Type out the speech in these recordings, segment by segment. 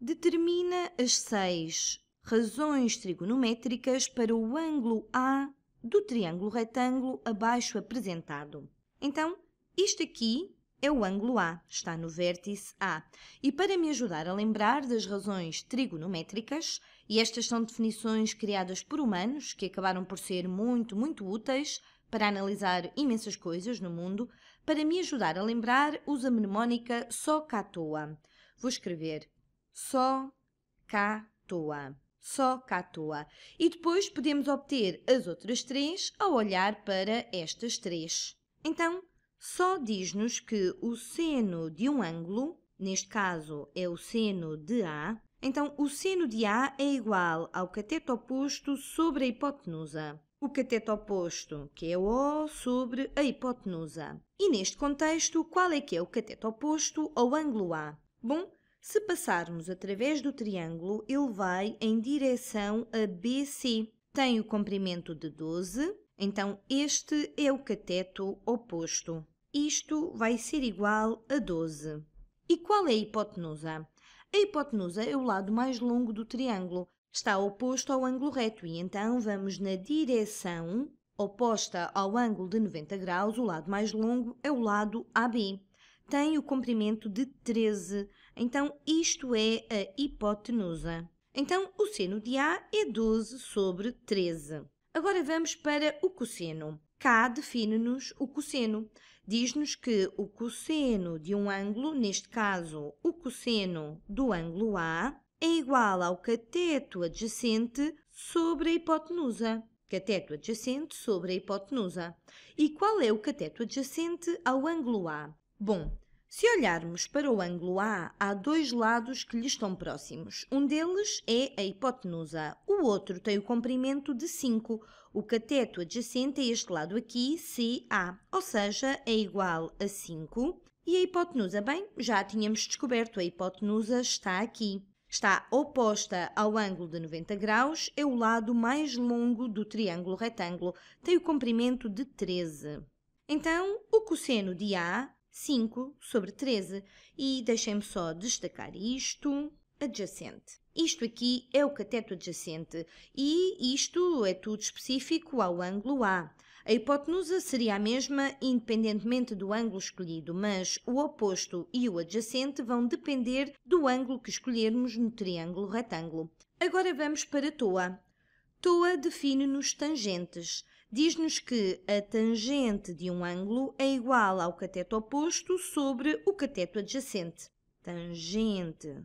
Determina as seis razões trigonométricas para o ângulo A do triângulo retângulo abaixo apresentado. Então, isto aqui é o ângulo A, está no vértice A. E para me ajudar a lembrar das razões trigonométricas, e estas são definições criadas por humanos que acabaram por ser muito, muito úteis para analisar imensas coisas no mundo, para me ajudar a lembrar, usa mnemónica só cá à toa. Vou escrever só-ca-toa. Só-ca-toa. E depois podemos obter as outras três ao olhar para estas três. Então, só diz-nos que o seno de um ângulo, neste caso é o seno de A, então o seno de A é igual ao cateto oposto sobre a hipotenusa. O cateto oposto, que é O sobre a hipotenusa. E neste contexto, qual é que é o cateto oposto ao ângulo A? Bom, se passarmos através do triângulo, ele vai em direção a BC. Tem o comprimento de 12, então este é o cateto oposto. Isto vai ser igual a 12. E qual é a hipotenusa? A hipotenusa é o lado mais longo do triângulo. Está oposto ao ângulo reto e então vamos na direção oposta ao ângulo de 90 graus, o lado mais longo é o lado AB tem o comprimento de 13, então isto é a hipotenusa. Então o seno de A é 12 sobre 13. Agora vamos para o cosseno. K define-nos o cosseno. Diz-nos que o cosseno de um ângulo, neste caso o cosseno do ângulo A, é igual ao cateto adjacente sobre a hipotenusa. Cateto adjacente sobre a hipotenusa. E qual é o cateto adjacente ao ângulo A? Bom, se olharmos para o ângulo A, há dois lados que lhe estão próximos. Um deles é a hipotenusa, o outro tem o comprimento de 5. O cateto adjacente a este lado aqui, CA, ou seja, é igual a 5. E a hipotenusa? Bem, já tínhamos descoberto, a hipotenusa está aqui. Está oposta ao ângulo de 90 graus, é o lado mais longo do triângulo retângulo, tem o comprimento de 13. Então, o cosseno de A 5 sobre 13. E deixem-me só destacar isto adjacente. Isto aqui é o cateto adjacente e isto é tudo específico ao ângulo A. A hipotenusa seria a mesma independentemente do ângulo escolhido, mas o oposto e o adjacente vão depender do ângulo que escolhermos no triângulo retângulo. Agora vamos para a toa. Toa define-nos tangentes diz-nos que a tangente de um ângulo é igual ao cateto oposto sobre o cateto adjacente. Tangente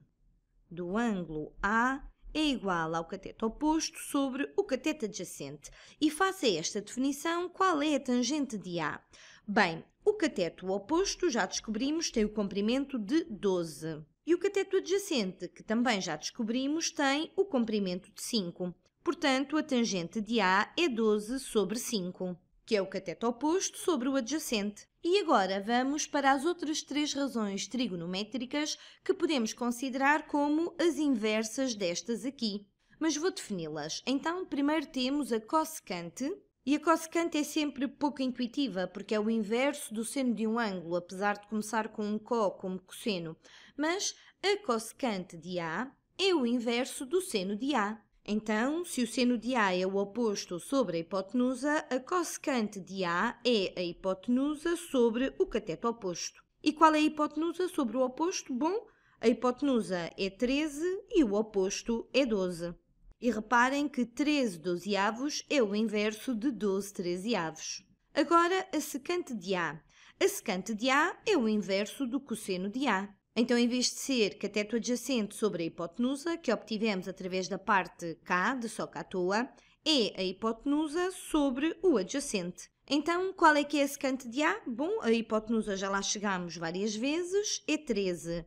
do ângulo A é igual ao cateto oposto sobre o cateto adjacente. E face a esta definição, qual é a tangente de A? Bem, o cateto oposto, já descobrimos, tem o comprimento de 12. E o cateto adjacente, que também já descobrimos, tem o comprimento de 5. Portanto, a tangente de A é 12 sobre 5, que é o cateto oposto sobre o adjacente. E agora vamos para as outras três razões trigonométricas que podemos considerar como as inversas destas aqui. Mas vou defini-las. Então, primeiro temos a cosecante, e a cosecante é sempre pouco intuitiva, porque é o inverso do seno de um ângulo, apesar de começar com um có como cosseno. Mas a cosecante de A é o inverso do seno de A. Então, se o seno de A é o oposto sobre a hipotenusa, a cosecante de A é a hipotenusa sobre o cateto oposto. E qual é a hipotenusa sobre o oposto? Bom, a hipotenusa é 13 e o oposto é 12. E reparem que 13 dozeavos é o inverso de 12 trezeavos. Agora, a secante de A. A secante de A é o inverso do cosseno de A. Então, em vez de ser cateto adjacente sobre a hipotenusa, que obtivemos através da parte K de Socatua, é a hipotenusa sobre o adjacente. Então, qual é que é esse canto de A? Bom, a hipotenusa já lá chegámos várias vezes, é 13.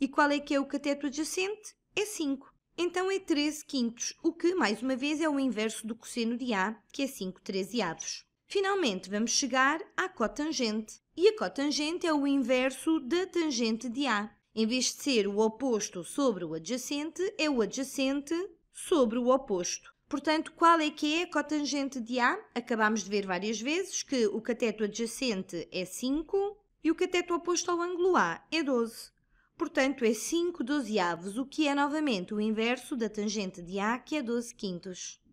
E qual é que é o cateto adjacente? É 5. Então é 13 quintos, o que, mais uma vez, é o inverso do cosseno de A, que é 5 13 avos. Finalmente, vamos chegar à cotangente. E a cotangente é o inverso da tangente de A. Em vez de ser o oposto sobre o adjacente, é o adjacente sobre o oposto. Portanto, qual é que é a cotangente de A? Acabámos de ver várias vezes que o cateto adjacente é 5 e o cateto oposto ao ângulo A é 12. Portanto, é 5 dozeavos, o que é novamente o inverso da tangente de A, que é 12 quintos.